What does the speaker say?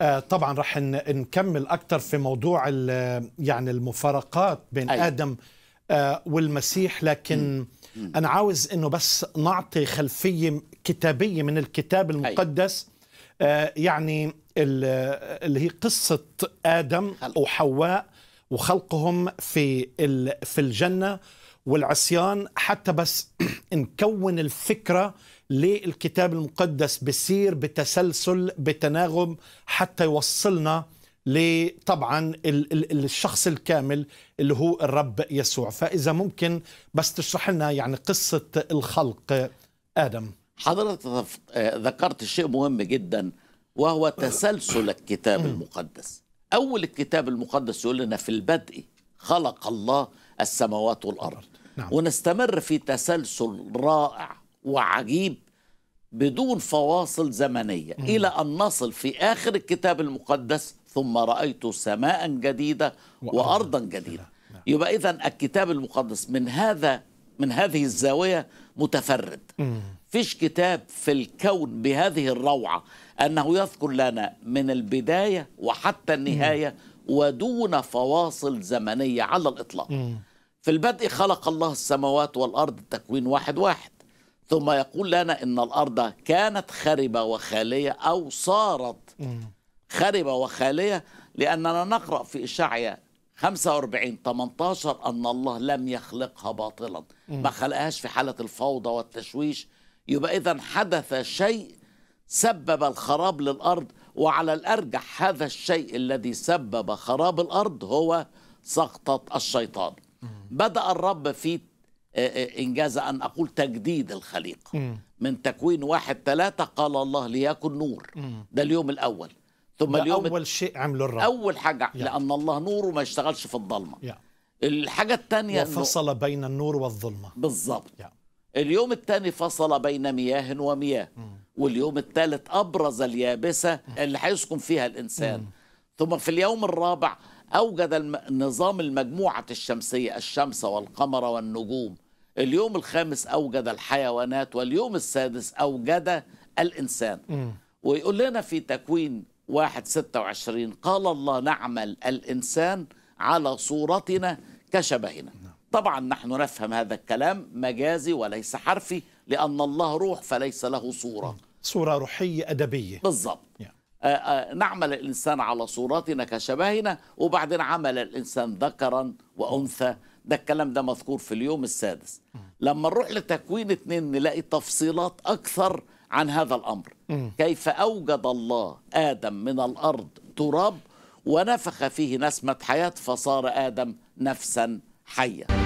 آه، طبعا رح نكمل اكثر في موضوع يعني المفارقات بين أي. ادم آه، والمسيح لكن م. انا عاوز انه بس نعطي خلفيه كتابيه من الكتاب المقدس أي. آه، يعني اللي هي قصه ادم وحواء وخلقهم في في الجنه والعصيان حتى بس نكون الفكرة للكتاب المقدس بصير بتسلسل بتناغم حتى يوصلنا لطبعا الشخص الكامل اللي هو الرب يسوع فإذا ممكن بس تشرح لنا يعني قصة الخلق آدم حضرتك آه، ذكرت شيء مهم جدا وهو تسلسل الكتاب المقدس أول الكتاب المقدس يقول لنا في البدء خلق الله السماوات والأرض نعم. ونستمر في تسلسل رائع وعجيب بدون فواصل زمنية مم. إلى أن نصل في آخر الكتاب المقدس ثم رأيت سماء جديدة وأرضا جديدة نعم. يبقى إذا الكتاب المقدس من هذا من هذه الزاوية متفرد مم. فيش كتاب في الكون بهذه الروعة أنه يذكر لنا من البداية وحتى النهاية مم. ودون فواصل زمنية على الإطلاق مم. في البدء خلق الله السماوات والأرض تكوين واحد واحد ثم يقول لنا إن الأرض كانت خربة وخالية أو صارت خربة وخالية لأننا نقرأ في إشعياء 45 18 أن الله لم يخلقها باطلا ما خلقهاش في حالة الفوضى والتشويش يبقى إذا حدث شيء سبب الخراب للأرض وعلى الأرجح هذا الشيء الذي سبب خراب الأرض هو سقطة الشيطان بدأ الرب في آه، آه، إنجاز أن أقول تجديد الخليقة من تكوين واحد ثلاثة قال الله ليكن نور ده اليوم الأول ثم اليوم أول شيء عمله الرب أول حاجة يعني. لأن الله نور وما يشتغلش في الضلمة يعني. الحاجة الثانية وفصل إنه بين النور والظلمة بالظبط يعني. اليوم الثاني فصل بين مياه ومياه واليوم الثالث أبرز اليابسة اللي هيسكن فيها الإنسان ثم في اليوم الرابع أوجد نظام المجموعة الشمسية الشمس والقمر والنجوم اليوم الخامس أوجد الحيوانات واليوم السادس أوجد الإنسان ويقول لنا في تكوين واحد ستة وعشرين قال الله نعمل الإنسان على صورتنا كشبهنا نعم. طبعا نحن نفهم هذا الكلام مجازي وليس حرفي لأن الله روح فليس له صورة صورة روحية أدبية بالضبط yeah. نعم. آه، آه، نعمل الإنسان على صورتنا كشبهنا وبعدين عمل الإنسان ذكرا وأنثى ده الكلام ده مذكور في اليوم السادس لما نروح لتكوين اتنين نلاقي تفصيلات أكثر عن هذا الأمر كيف أوجد الله آدم من الأرض تراب ونفخ فيه نسمة حياة فصار آدم نفسا حية